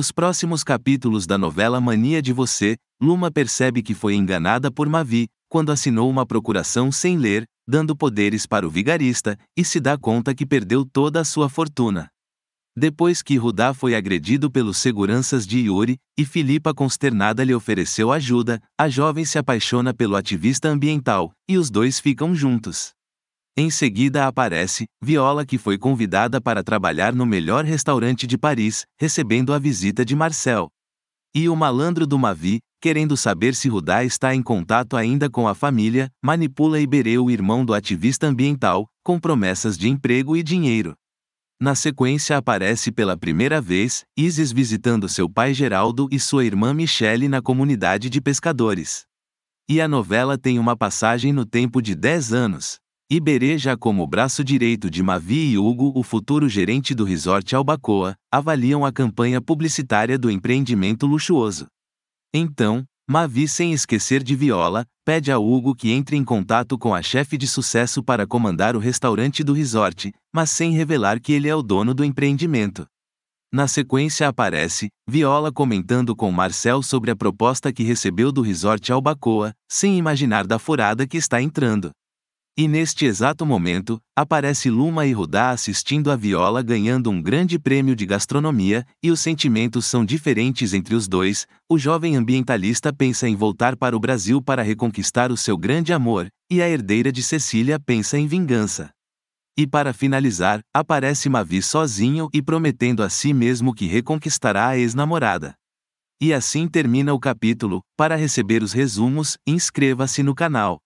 Nos próximos capítulos da novela Mania de Você, Luma percebe que foi enganada por Mavi, quando assinou uma procuração sem ler, dando poderes para o vigarista, e se dá conta que perdeu toda a sua fortuna. Depois que Rudá foi agredido pelos seguranças de Yuri, e Filipa consternada lhe ofereceu ajuda, a jovem se apaixona pelo ativista ambiental, e os dois ficam juntos. Em seguida aparece Viola, que foi convidada para trabalhar no melhor restaurante de Paris, recebendo a visita de Marcel. E o malandro do Mavi, querendo saber se Rudá está em contato ainda com a família, manipula Iberê, o irmão do ativista ambiental, com promessas de emprego e dinheiro. Na sequência aparece pela primeira vez Isis visitando seu pai Geraldo e sua irmã Michele na comunidade de pescadores. E a novela tem uma passagem no tempo de 10 anos. Iberê já como braço direito de Mavi e Hugo, o futuro gerente do resort Albacoa, avaliam a campanha publicitária do empreendimento luxuoso. Então, Mavi, sem esquecer de Viola, pede a Hugo que entre em contato com a chefe de sucesso para comandar o restaurante do resort, mas sem revelar que ele é o dono do empreendimento. Na sequência aparece Viola comentando com Marcel sobre a proposta que recebeu do resort Albacoa, sem imaginar da furada que está entrando. E neste exato momento, aparece Luma e Rudá assistindo a Viola ganhando um grande prêmio de gastronomia, e os sentimentos são diferentes entre os dois. O jovem ambientalista pensa em voltar para o Brasil para reconquistar o seu grande amor, e a herdeira de Cecília pensa em vingança. E para finalizar, aparece Mavi sozinho e prometendo a si mesmo que reconquistará a ex-namorada. E assim termina o capítulo. Para receber os resumos, inscreva-se no canal.